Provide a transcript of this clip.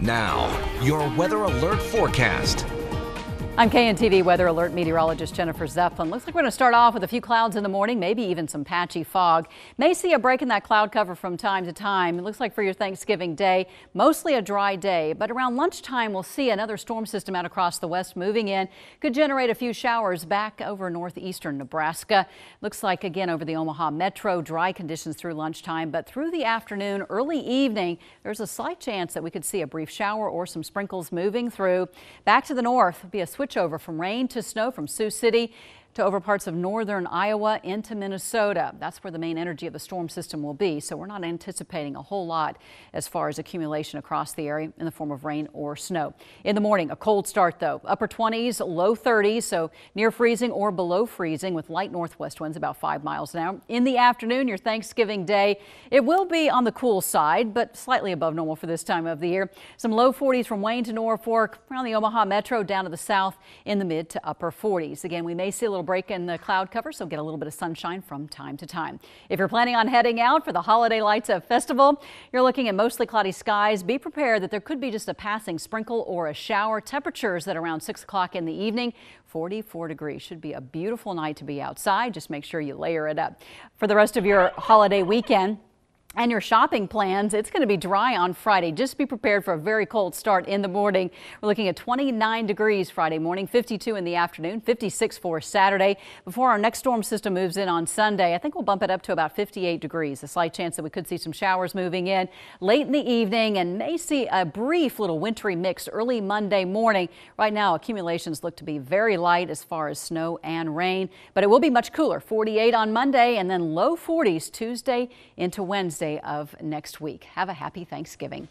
Now, your weather alert forecast I'm KNTV Weather Alert meteorologist Jennifer Zeppelin. Looks like we're going to start off with a few clouds in the morning, maybe even some patchy fog. May see a break in that cloud cover from time to time. It looks like for your Thanksgiving day, mostly a dry day, but around lunchtime we'll see another storm system out across the west moving in. Could generate a few showers back over northeastern Nebraska. Looks like again over the Omaha metro, dry conditions through lunchtime, but through the afternoon, early evening, there's a slight chance that we could see a brief shower or some sprinkles moving through. Back to the north, be a switch over from rain to snow from Sioux City to over parts of northern Iowa into Minnesota. That's where the main energy of the storm system will be, so we're not anticipating a whole lot as far as accumulation across the area in the form of rain or snow. In the morning, a cold start though. Upper 20s, low 30s, so near freezing or below freezing with light northwest winds about 5 miles an hour. In the afternoon, your Thanksgiving day, it will be on the cool side, but slightly above normal for this time of the year. Some low 40s from Wayne to Norfolk, around the Omaha Metro down to the south in the mid to upper 40s. Again, we may see a little break in the cloud cover, so get a little bit of sunshine from time to time. If you're planning on heading out for the Holiday Lights of Festival, you're looking at mostly cloudy skies. Be prepared that there could be just a passing sprinkle or a shower. Temperatures that around 6 o'clock in the evening, 44 degrees. Should be a beautiful night to be outside. Just make sure you layer it up. For the rest of your holiday weekend, and your shopping plans. It's going to be dry on Friday. Just be prepared for a very cold start in the morning. We're looking at 29 degrees Friday morning, 52 in the afternoon, 56 for Saturday. Before our next storm system moves in on Sunday, I think we'll bump it up to about 58 degrees. A slight chance that we could see some showers moving in late in the evening and may see a brief little wintry mix early Monday morning. Right now, accumulations look to be very light as far as snow and rain, but it will be much cooler 48 on Monday and then low 40s Tuesday into Wednesday. Thursday of next week. Have a happy Thanksgiving.